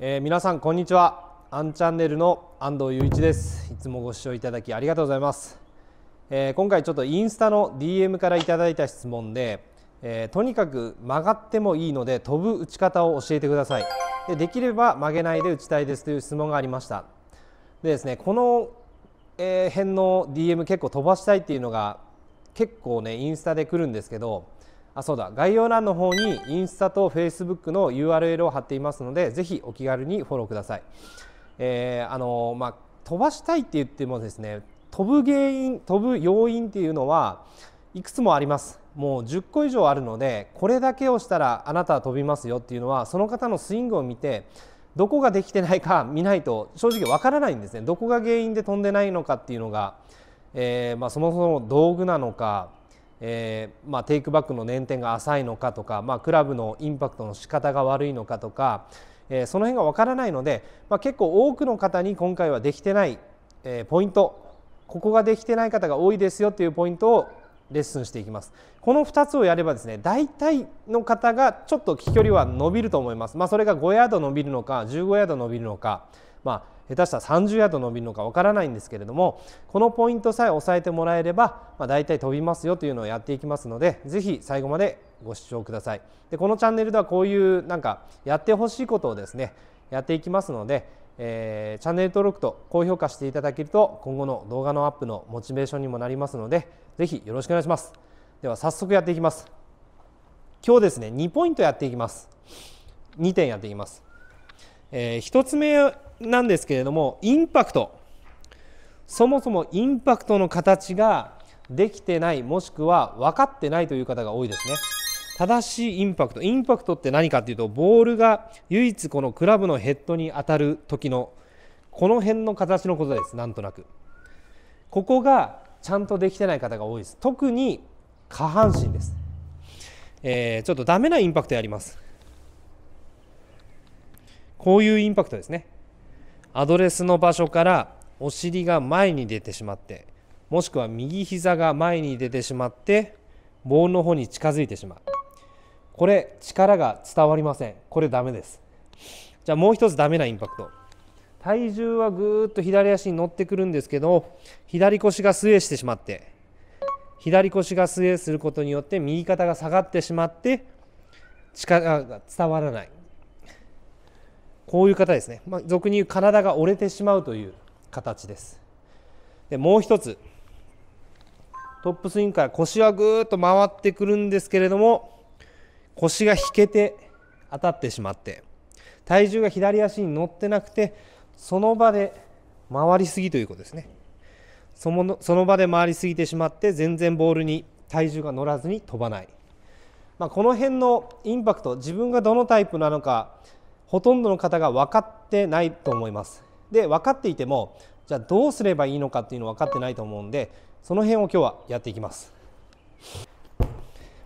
えー、皆さんこんにちはアンチャンネルの安藤雄一ですいつもご視聴いただきありがとうございます、えー、今回ちょっとインスタの DM から頂いた質問で、えー、とにかく曲がってもいいので飛ぶ打ち方を教えてくださいでできれば曲げないで打ちたいですという質問がありましたでですねこの、え辺の DM 結構飛ばしたいっていうのが結構ねインスタで来るんですけどあそうだ概要欄の方にインスタとフェイスブックの URL を貼っていますのでぜひお気軽にフォローください、えー、あのまあ、飛ばしたいって言ってもですね飛ぶ原因飛ぶ要因っていうのはいくつもありますもう10個以上あるのでこれだけをしたらあなたは飛びますよっていうのはその方のスイングを見てどこができてないか 見ないと正直わからないんですねどこが原因で飛んでないのかっていうのが、えー、まあ、そもそも道具なのかえー、まあ、テイクバックの年点が浅いのかとか、まあ、クラブのインパクトの仕方が悪いのかとか、えー、その辺が分からないので、まあ、結構多くの方に今回はできてない、えー、ポイントここができてない方が多いですよというポイントをレッスンしていきますこの2つをやればですね大体の方がちょっと飛距離は伸びると思います、まそれが5ヤード伸びるのか15ヤード伸びるのかまあ、下手したら30ヤード伸びるのかわからないんですけれどもこのポイントさえ押さえてもらえれば、まあ、大体飛びますよというのをやっていきますので是非最後までご視聴くださいでこのチャンネルではこういうなんかやってほしいことをですねやっていきますので、えー、チャンネル登録と高評価していただけると今後の動画のアップのモチベーションにもなりますので是非よろしくお願いしますでは早速やっていきます今日ですね2ポイントやっていきます2点やっていきます、えー、1つ目なんですけれどもインパクトそもそもインパクトの形ができてないもしくは分かってないという方が多いですね正しいインパクトインパクトって何かっていうとボールが唯一このクラブのヘッドに当たる時のこの辺の形のことですなんとなくここがちゃんとできてない方が多いです特に下半身です、えー、ちょっとダメなインパクトやりますこういうインパクトですねアドレスの場所からお尻が前に出てしまってもしくは右膝が前に出てしまってボールの方に近づいてしまうこれ力が伝わりませんこれダメですじゃあもう一つダメなインパクト体重はぐーっと左足に乗ってくるんですけど左腰がスウェーしてしまって左腰がスウェーすることによって右肩が下がってしまって力が伝わらないこういう方ですね、まあ、俗に言う体が折れてしまうという形ですでもう一つトップスイングから腰はぐーっと回ってくるんですけれども腰が引けて当たってしまって体重が左足に乗ってなくてその場で回りすぎということですねそのその場で回りすぎてしまって全然ボールに体重が乗らずに飛ばない、まあ、この辺のインパクト自分がどのタイプなのかほとんどの方が分かってないと思います。で分かっていてもじゃあどうすればいいのかっていうの分かってないと思うんでその辺を今日はやっていきます。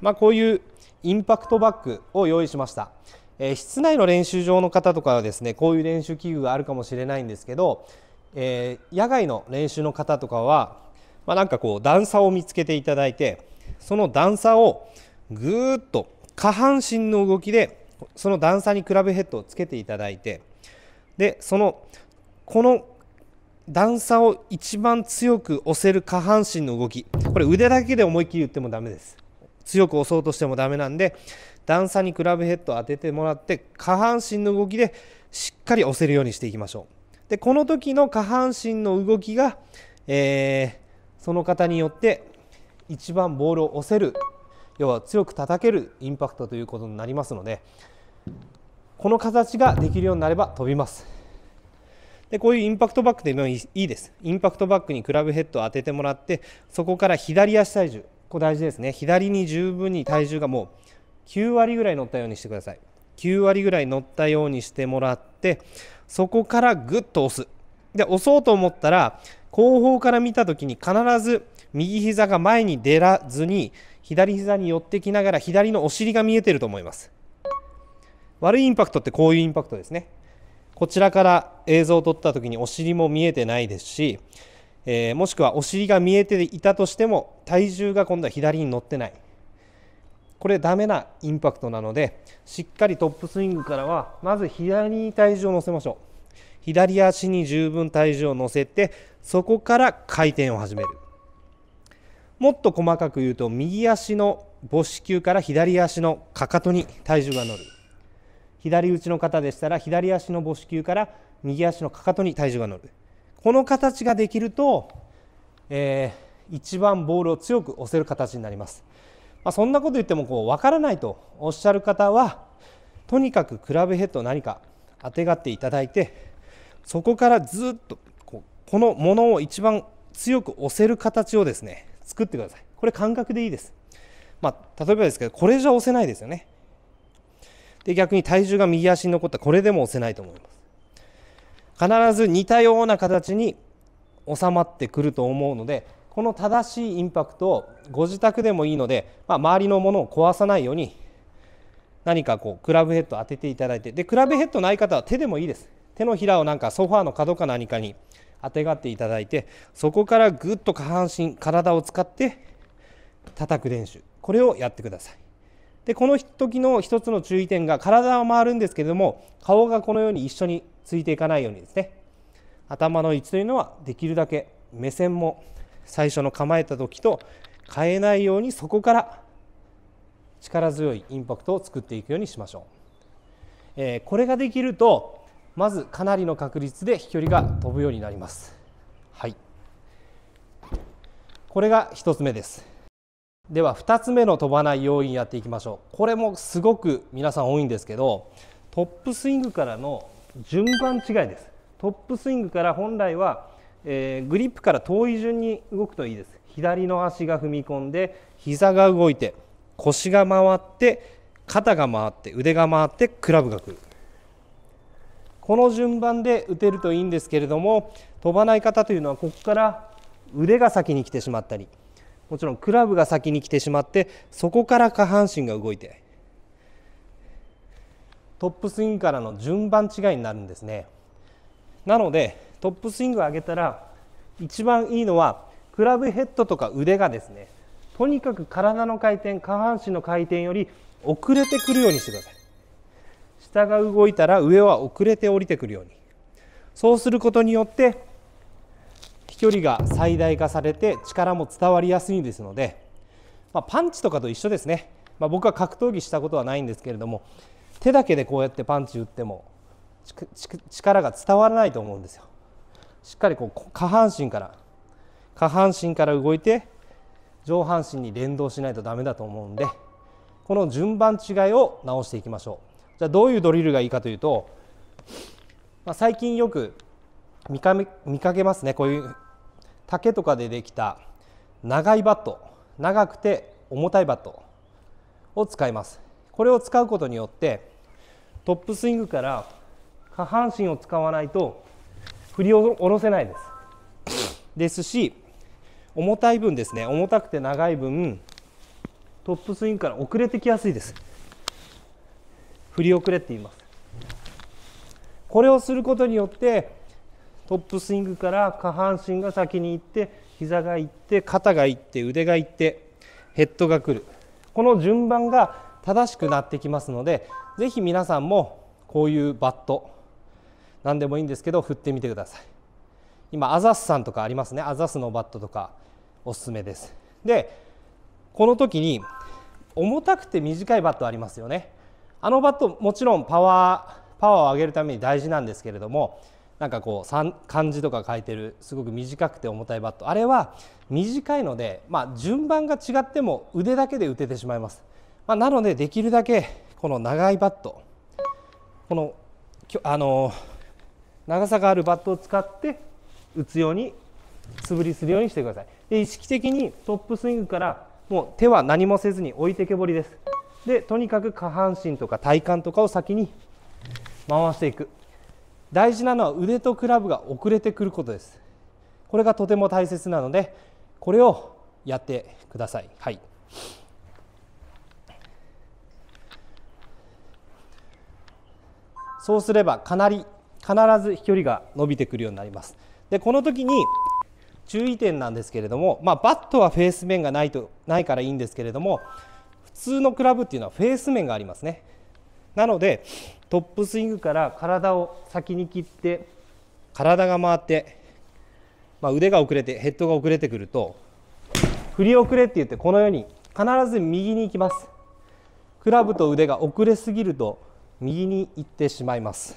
まあ、こういうインパクトバッグを用意しました。えー、室内の練習場の方とかはですねこういう練習器具があるかもしれないんですけど、えー、野外の練習の方とかは、まあ、なんかこう段差を見つけていただいてその段差をぐーっと下半身の動きでその段差にクラブヘッドをつけていただいてでそのこの段差を一番強く押せる下半身の動きこれ腕だけで思いっきり打ってもダメです強く押そうとしてもダメなんで段差にクラブヘッドを当ててもらって下半身の動きでしっかり押せるようにしていきましょうでこの時の下半身の動きが、えー、その方によって一番ボールを押せる要は強く叩けるインパクトということになりますのでこの形ができるようになれば飛びますでこういうインパクトバックでもいいですインパクトバックにクラブヘッドを当ててもらってそこから左足体重ここ大事ですね左に十分に体重がもう9割ぐらい乗ったようにしてください9割ぐらい乗ったようにしてもらってそこからぐっと押すで押そうと思ったら後方から見た時に必ず右膝が前に出らずに左膝に寄ってきながら左のお尻が見えてると思います悪いインパクトってこういうインパクトですねこちらから映像を撮った時にお尻も見えてないですし、えー、もしくはお尻が見えていたとしても体重が今度は左に乗ってないこれダメなインパクトなのでしっかりトップスイングからはまず左に体重を乗せましょう左足に十分体重を乗せてそこから回転を始めるもっと細かく言うと右足の母子球から左足のかかとに体重が乗る左打ちの方でしたら左足の母子球から右足のかかとに体重が乗るこの形ができると、えー、一番ボールを強く押せる形になります、まあ、そんなこと言ってもこう分からないとおっしゃる方はとにかくクラブヘッド何かあてがっていただいてそこからずっとここのものを一番強く押せる形をですね作ってくださいこれ感覚でいいですまあ、例えばですけどこれじゃ押せないですよねで逆に体重が右足に残ったこれでも押せないと思います必ず似たような形に収まってくると思うのでこの正しいインパクトをご自宅でもいいので、まあ、周りのものを壊さないように何かこうクラブヘッド当てていただいてでクラブヘッドない方は手でもいいです手のひらをなんかソファーの角か何かにあてがっていただいてそこからぐっと下半身体を使って叩く練習これをやってくださいでこの時の一つの注意点が体は回るんですけれども顔がこのように一緒についていかないようにですね頭の位置というのはできるだけ目線も最初の構えた時と変えないようにそこから力強いインパクトを作っていくようにしましょう、えー、これができるとまずかなりの確率で飛距離が飛ぶようになりますはいこれが1つ目ですでは2つ目の飛ばない要因やっていきましょうこれもすごく皆さん多いんですけどトップスイングからの順番違いですトップスイングから本来は、えー、グリップから遠い順に動くといいです左の足が踏み込んで膝が動いて腰が回って肩が回って腕が回ってクラブが来るこの順番で打てるといいんですけれども飛ばない方というのはここから腕が先に来てしまったりもちろんクラブが先に来てしまってそこから下半身が動いてトップスイングからの順番違いになるんですねなのでトップスイングを上げたら一番いいのはクラブヘッドとか腕がですねとにかく体の回転下半身の回転より遅れてくるようにしてください下が動いたら上は遅れて降りてくるようにそうすることによって距離が最大化されて力も伝わりやすいですので、まあ、パンチとかと一緒ですね、まあ、僕は格闘技したことはないんですけれども手だけでこうやってパンチ打っても力が伝わらないと思うんですよしっかりこう下半身から下半身から動いて上半身に連動しないとダメだと思うんでこの順番違いを直していきましょうじゃあどういうドリルがいいかというと、まあ、最近よく見か見かけますねこういう竹とかでできた長いバット長くて重たいバットを使いますこれを使うことによってトップスイングから下半身を使わないと振り下ろせないですですし重たい分ですね重たくて長い分トップスイングから遅れてきやすいです振り遅れって言いますこれをすることによってトップスイングから下半身が先に行って膝が行って肩が行って腕が行ってヘッドが来るこの順番が正しくなってきますので是非皆さんもこういうバット何でもいいんですけど振ってみてください今アザスさんとかありますねアザスのバットとかおすすめですでこの時に重たくて短いバットありますよねあのバットもちろんパワーパワーを上げるために大事なんですけれどもなんかこう漢字とか書いてるすごく短くて重たいバットあれは短いので、まあ、順番が違っても腕だけで打ててしまいます、まあ、なのでできるだけこの長いバットこのあの長さがあるバットを使って打つように素振りするようにしてくださいで意識的にトップスイングからもう手は何もせずに置いてけぼりですでとにかく下半身とか体幹とかを先に回していく大事なのは腕とクラブが遅れてくることですこれがとても大切なのでこれをやってくださいはいそうすればかなり必ず飛距離が伸びてくるようになりますでこの時に注意点なんですけれども、まあ、バットはフェース面がないとないからいいんですけれども普通のクラブっていうのはフェース面がありますねなのでトップスイングから体を先に切って体が回って、まあ、腕が遅れてヘッドが遅れてくると振り遅れって言ってこのように必ず右に行きますクラブと腕が遅れすぎると右に行ってしまいます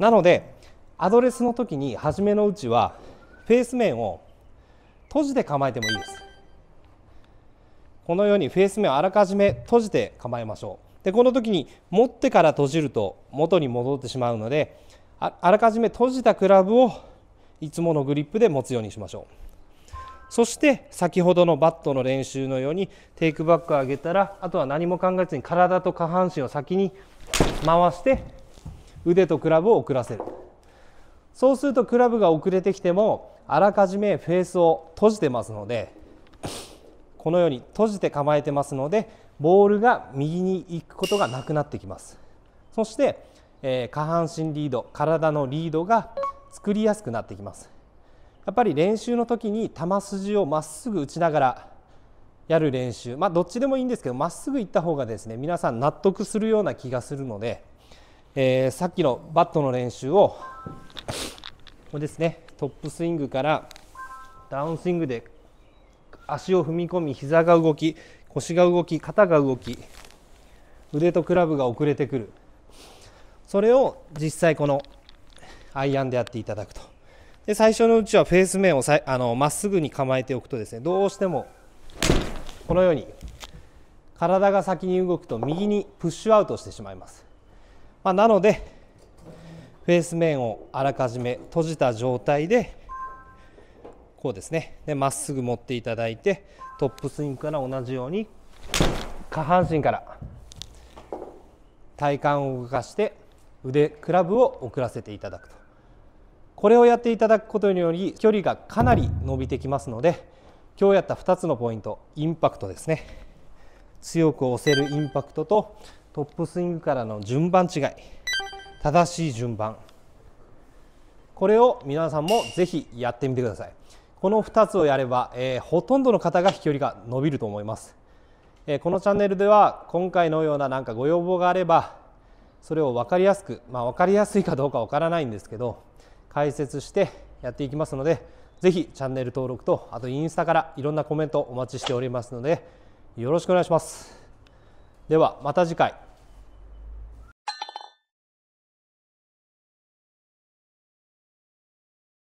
なのでアドレスの時に初めのうちはフェース面を閉じて構えてもいいですこのようにフェース面をあらかじめ閉じて構えましょうでこの時に持ってから閉じると元に戻ってしまうのであらかじめ閉じたクラブをいつものグリップで持つようにしましょうそして先ほどのバットの練習のようにテイクバックを上げたらあとは何も考えずに体と下半身を先に回して腕とクラブを遅らせるそうするとクラブが遅れてきてもあらかじめフェースを閉じてますのでこのように閉じて構えてますのでボールが右に行くことがなくなってきますそして、えー、下半身リード体のリードが作りやすくなってきますやっぱり練習の時に球筋をまっすぐ打ちながらやる練習まあどっちでもいいんですけどまっすぐ行った方がですね皆さん納得するような気がするので、えー、さっきのバットの練習をこれですねトップスイングからダウンスイングで足を踏み込み膝が動き腰が動き肩が動き腕とクラブが遅れてくるそれを実際このアイアンでやっていただくとで最初のうちはフェース面をさあのまっすぐに構えておくとですねどうしてもこのように体が先に動くと右にプッシュアウトしてしまいます、まあ、なのでフェース面をあらかじめ閉じた状態でこうですねまっすぐ持っていただいてトップスイングから同じように下半身から体幹を動かして腕クラブを送らせていただくとこれをやっていただくことにより距離がかなり伸びてきますので今日やった2つのポイントインパクトですね強く押せるインパクトとトップスイングからの順番違い正しい順番これを皆さんも是非やってみてくださいこの2つをやれば、えー、ほとんどの方が飛距離が伸びると思います、えー、このチャンネルでは今回のようななんかご要望があればそれを分かりやすく、まあ、分かりやすいかどうか分からないんですけど解説してやっていきますのでぜひチャンネル登録とあとインスタからいろんなコメントお待ちしておりますのでよろしくお願いしますではまた次回